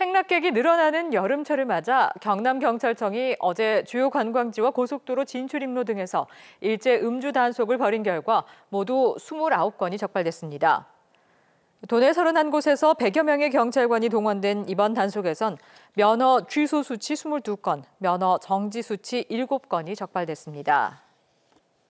행락객이 늘어나는 여름철을 맞아 경남경찰청이 어제 주요 관광지와 고속도로 진출입로 등에서 일제 음주 단속을 벌인 결과 모두 29건이 적발됐습니다. 도내 31곳에서 100여 명의 경찰관이 동원된 이번 단속에선 면허 취소 수치 22건, 면허 정지 수치 7건이 적발됐습니다.